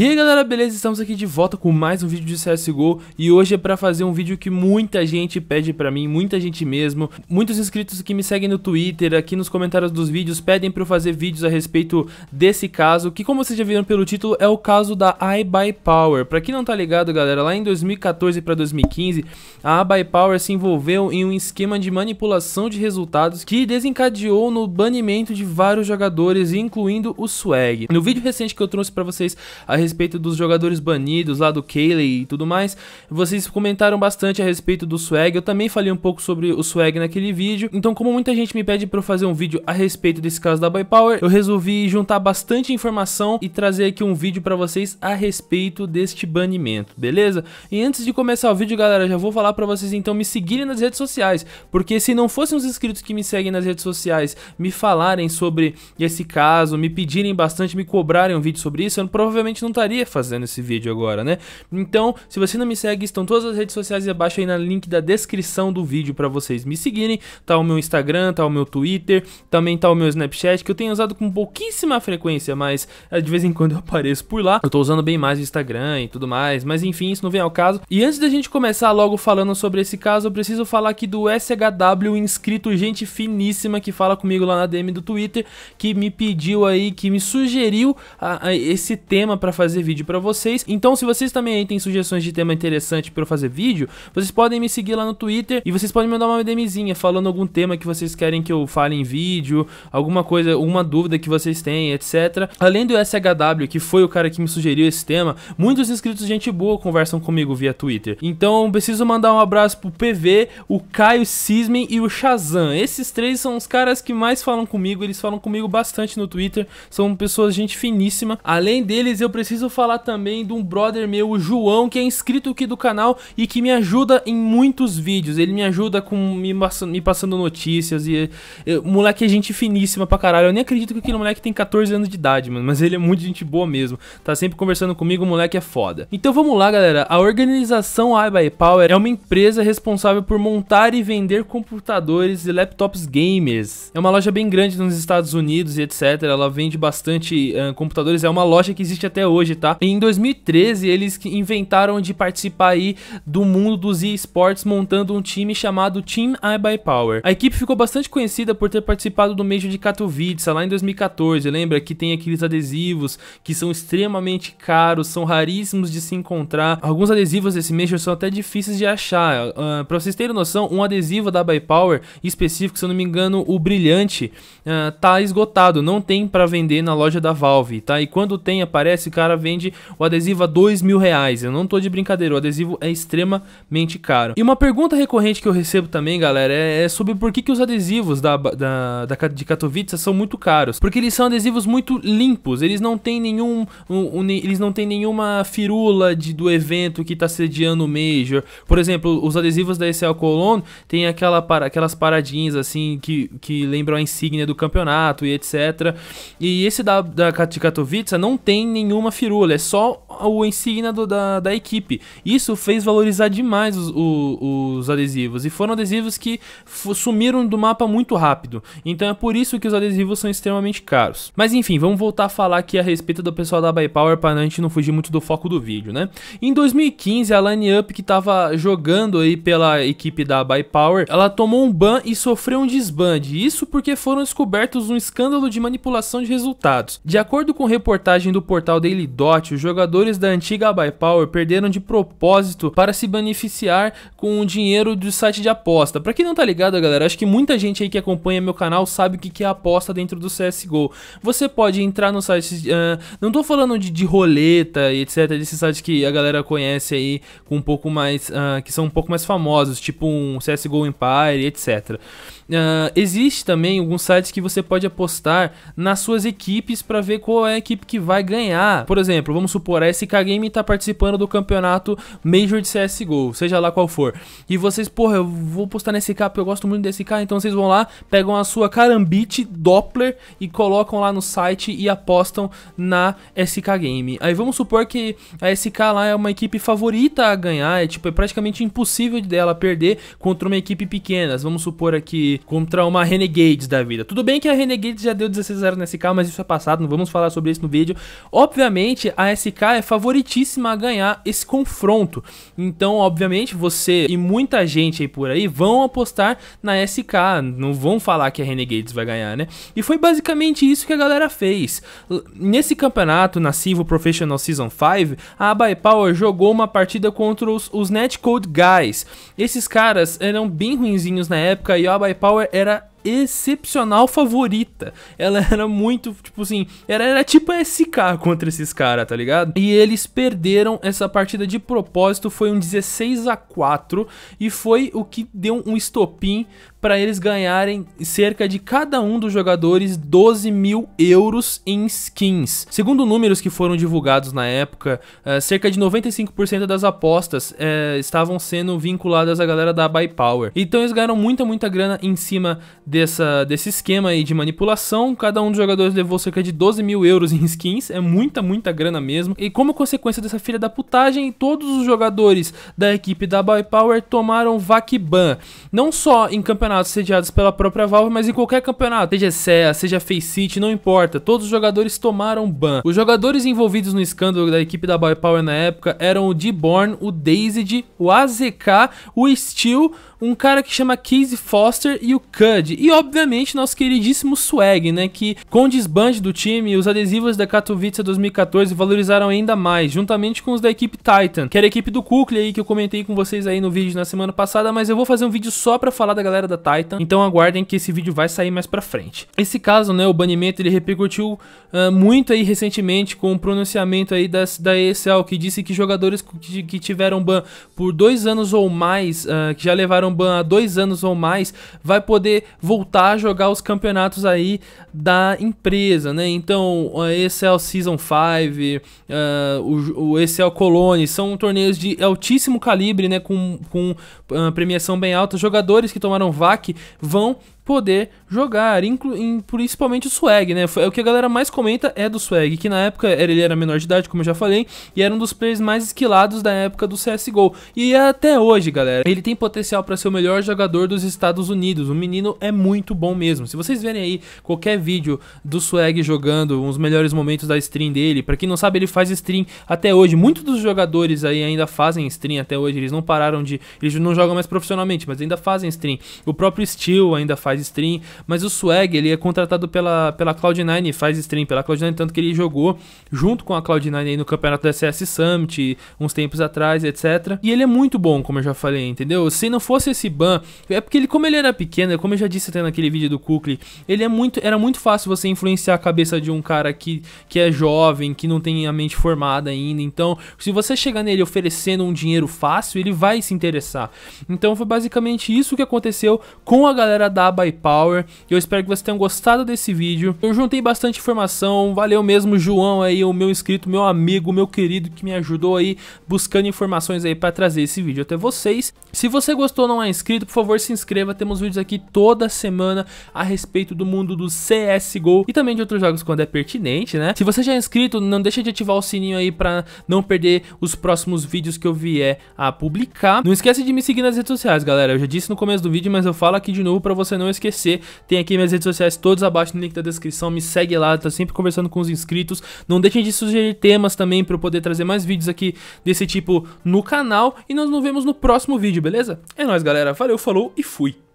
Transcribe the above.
E aí galera, beleza? Estamos aqui de volta com mais um vídeo de CSGO e hoje é pra fazer um vídeo que muita gente pede pra mim, muita gente mesmo, muitos inscritos que me seguem no Twitter, aqui nos comentários dos vídeos, pedem pra eu fazer vídeos a respeito desse caso, que como vocês já viram pelo título, é o caso da iBuyPower. Pra quem não tá ligado galera, lá em 2014 pra 2015, a iBuyPower se envolveu em um esquema de manipulação de resultados que desencadeou no banimento de vários jogadores, incluindo o Swag. No vídeo recente que eu trouxe pra vocês a respeito respeito dos jogadores banidos lá do Cayley e tudo mais. Vocês comentaram bastante a respeito do Swag, eu também falei um pouco sobre o Swag naquele vídeo. Então, como muita gente me pede para fazer um vídeo a respeito desse caso da Boy Power, eu resolvi juntar bastante informação e trazer aqui um vídeo para vocês a respeito deste banimento, beleza? E antes de começar o vídeo, galera, já vou falar para vocês então me seguirem nas redes sociais, porque se não fossem os inscritos que me seguem nas redes sociais me falarem sobre esse caso, me pedirem bastante, me cobrarem um vídeo sobre isso, eu provavelmente não estaria fazendo esse vídeo agora, né? Então, se você não me segue, estão todas as redes sociais abaixo aí na link da descrição do vídeo para vocês me seguirem. Tá o meu Instagram, tá o meu Twitter, também tá o meu Snapchat, que eu tenho usado com pouquíssima frequência, mas é, de vez em quando eu apareço por lá. Eu tô usando bem mais o Instagram e tudo mais, mas enfim, isso não vem ao caso. E antes da gente começar logo falando sobre esse caso, eu preciso falar aqui do SHW inscrito, gente finíssima que fala comigo lá na DM do Twitter, que me pediu aí, que me sugeriu a, a, esse tema para fazer vídeo para vocês. Então, se vocês também têm sugestões de tema interessante para eu fazer vídeo, vocês podem me seguir lá no Twitter e vocês podem me mandar uma DMzinha falando algum tema que vocês querem que eu fale em vídeo, alguma coisa, alguma dúvida que vocês têm, etc. Além do SHW, que foi o cara que me sugeriu esse tema, muitos inscritos gente boa conversam comigo via Twitter. Então, preciso mandar um abraço pro PV, o Caio Cismen e o Shazam. Esses três são os caras que mais falam comigo, eles falam comigo bastante no Twitter, são pessoas gente finíssima. Além deles, eu preciso preciso falar também de um brother meu, o João, que é inscrito aqui do canal e que me ajuda em muitos vídeos. Ele me ajuda com me, me passando notícias e eu, eh, moleque é gente finíssima pra caralho. Eu nem acredito que aquele moleque tem 14 anos de idade, mano, mas ele é muito gente boa mesmo. Tá sempre conversando comigo, o moleque é foda. Então vamos lá, galera. A organização iBuyPower é uma empresa responsável por montar e vender computadores e laptops gamers. É uma loja bem grande nos Estados Unidos e etc. Ela vende bastante uh, computadores, é uma loja que existe até hoje hoje, tá? E em 2013, eles inventaram de participar aí do mundo dos esportes, montando um time chamado Team iBuyPower. A equipe ficou bastante conhecida por ter participado do Major de Katowice, lá em 2014. Lembra que tem aqueles adesivos que são extremamente caros, são raríssimos de se encontrar. Alguns adesivos desse Major são até difíceis de achar. Uh, pra vocês terem noção, um adesivo da iBuyPower específico, se eu não me engano, o brilhante, uh, tá esgotado, não tem para vender na loja da Valve, tá? E quando tem, aparece, cara, cara vende o adesivo a dois mil reais. Eu não tô de brincadeira, o adesivo é extremamente caro. E uma pergunta recorrente que eu recebo também, galera, é, é sobre por que, que os adesivos da, da, da, de Katowice são muito caros. Porque eles são adesivos muito limpos, eles não têm nenhum. Um, um, eles não têm nenhuma firula de, do evento que tá sediando o Major. Por exemplo, os adesivos da Excel Cologne tem aquela, aquelas paradinhas assim que, que lembram a insígnia do campeonato e etc. E esse da, da de Katowice não tem nenhuma firula, é só o insígnia do, da, da equipe. Isso fez valorizar demais os, os adesivos. E foram adesivos que sumiram do mapa muito rápido. Então é por isso que os adesivos são extremamente caros. Mas enfim, vamos voltar a falar aqui a respeito do pessoal da Bypower para a gente não fugir muito do foco do vídeo, né? Em 2015, a Line Up que estava jogando aí pela equipe da Bypower, ela tomou um ban e sofreu um desbande. Isso porque foram descobertos um escândalo de manipulação de resultados. De acordo com reportagem do portal Daily Dot, os jogadores da antiga Bypower perderam de propósito para se beneficiar com o dinheiro do site de aposta. Para quem não tá ligado, galera, acho que muita gente aí que acompanha meu canal sabe o que é aposta dentro do CSGO. Você pode entrar no site, uh, não tô falando de, de roleta e etc, desses sites que a galera conhece aí com um pouco mais, uh, que são um pouco mais famosos, tipo um CSGO Empire, etc. Uh, ah, existe também alguns sites que você pode apostar nas suas equipes para ver qual é a equipe que vai ganhar. Por exemplo, vamos supor, a SK Game está participando do campeonato Major de CSGO, seja lá qual for. E vocês, porra, eu vou postar nesse SK porque eu gosto muito desse SK, então vocês vão lá, pegam a sua carambite Doppler e colocam lá no site e apostam na SK Game. Aí vamos supor que a SK lá é uma equipe favorita a ganhar, é tipo, é praticamente impossível dela perder contra uma equipe pequena. Vamos supor aqui contra uma Renegades da vida. Tudo bem que a Renegades já deu 16 0 nesse SK, mas isso é passado, não vamos falar sobre isso no vídeo. Obviamente Obviamente, a SK é favoritíssima a ganhar esse confronto. Então, obviamente, você e muita gente aí por aí vão apostar na SK, não vão falar que a Renegades vai ganhar, né? E foi basicamente isso que a galera fez. Nesse campeonato, na Civil Professional Season 5, a Abai Power jogou uma partida contra os, os Netcode Guys. Esses caras eram bem ruinzinhos na época e a Abai Power era excepcional favorita. Ela era muito, tipo assim, era, era tipo SK contra esses caras, tá ligado? E eles perderam essa partida de propósito, foi um 16 a 4 e foi o que deu um estopim para eles ganharem cerca de cada um dos jogadores 12 mil euros em skins. Segundo números que foram divulgados na época, eh, cerca de 95% das apostas é, estavam sendo vinculadas à galera da Buy Power. Então eles ganharam muita, muita grana em cima dessa, desse esquema aí de manipulação. Cada um dos jogadores levou cerca de 12 mil euros em skins, é muita, muita grana mesmo. E como consequência dessa filha da putagem, todos os jogadores da equipe da Buy Power tomaram vakban Não só em campeonato campeonatos sediados pela própria Valve, mas em qualquer campeonato, seja CEA, seja Face City, não importa, todos os jogadores tomaram ban. Os jogadores envolvidos no escândalo da equipe da Boy Power na época eram o Deborn, o Dazed, o AZK, o Steel, um cara que chama Casey Foster e o Cud. E obviamente nosso queridíssimo Swag, né? Que com o desbande do time, os adesivos da Katowice 2014 valorizaram ainda mais, juntamente com os da equipe Titan, que era a equipe do Kukli aí que eu comentei com vocês aí no vídeo na semana passada, mas eu vou fazer um vídeo só pra falar da galera da Titan, então aguardem que esse vídeo vai sair mais pra frente. Esse caso, né, o banimento, ele repercutiu uh, muito aí recentemente com o pronunciamento aí das, da ESL, que disse que jogadores que, que tiveram ban por dois anos ou mais, uh, que já levaram Kanban há dois anos ou mais vai poder voltar a jogar os campeonatos aí da empresa, né? Então, esse é o Season 5, uh, ah, o, o, esse é o Colony, são torneios de altíssimo calibre, né? Com, com uh, premiação bem alta. Jogadores que tomaram VAC vão poder jogar, inclu, principalmente o swag, né? Foi, é o que a galera mais comenta é do swag, que na época ele era menor de idade, como eu já falei, e era um dos players mais esquilados da época do CSGO. E é até hoje, galera, ele tem potencial para ser o melhor jogador dos Estados Unidos. O menino é muito bom mesmo. Se vocês verem aí qualquer vídeo do swag jogando, uns melhores momentos da stream dele, para quem não sabe, ele faz stream até hoje. Muitos dos jogadores aí ainda fazem stream até hoje, eles não pararam de. Eles não jogam mais profissionalmente, mas ainda fazem stream. O próprio Steel ainda faz faz stream, mas o Swag, ele é contratado pela, pela Cloud9 e faz stream pela Cloud9, tanto que ele jogou junto com a Cloud9 no campeonato da CS Summit uns tempos atrás, etc. E ele é muito bom, como eu já falei, entendeu? Se não fosse esse ban, é porque ele, como ele era pequeno, como eu já disse até naquele vídeo do Kukli, ele é muito, era muito fácil você influenciar a cabeça de um cara que, que é jovem, que não tem a mente formada ainda. Então, se você chegar nele oferecendo um dinheiro fácil, ele vai se interessar. Então, foi basicamente isso que aconteceu com a galera da by Power. Eu espero que vocês tenham gostado desse vídeo. Eu juntei bastante informação, valeu mesmo João aí, o meu inscrito, meu amigo, meu querido que me ajudou aí buscando informações aí para trazer esse vídeo até vocês. Se você gostou não é inscrito, por favor se inscreva, temos vídeos aqui toda semana a respeito do mundo do CSGO e também de outros jogos quando é pertinente, né? Se você já é inscrito, não deixa de ativar o sininho aí para não perder os próximos vídeos que eu vier a publicar. Não esquece de me seguir nas redes sociais, galera. Eu já disse no começo do vídeo, mas eu falo aqui de novo para você não não esquecer, tem aqui minhas redes sociais todas abaixo no link da descrição, me segue lá, tá sempre conversando com os inscritos. Não deixem de sugerir temas também para eu poder trazer mais vídeos aqui desse tipo no canal e nós nos vemos no próximo vídeo, beleza? É nóis, galera. Valeu, falou e fui!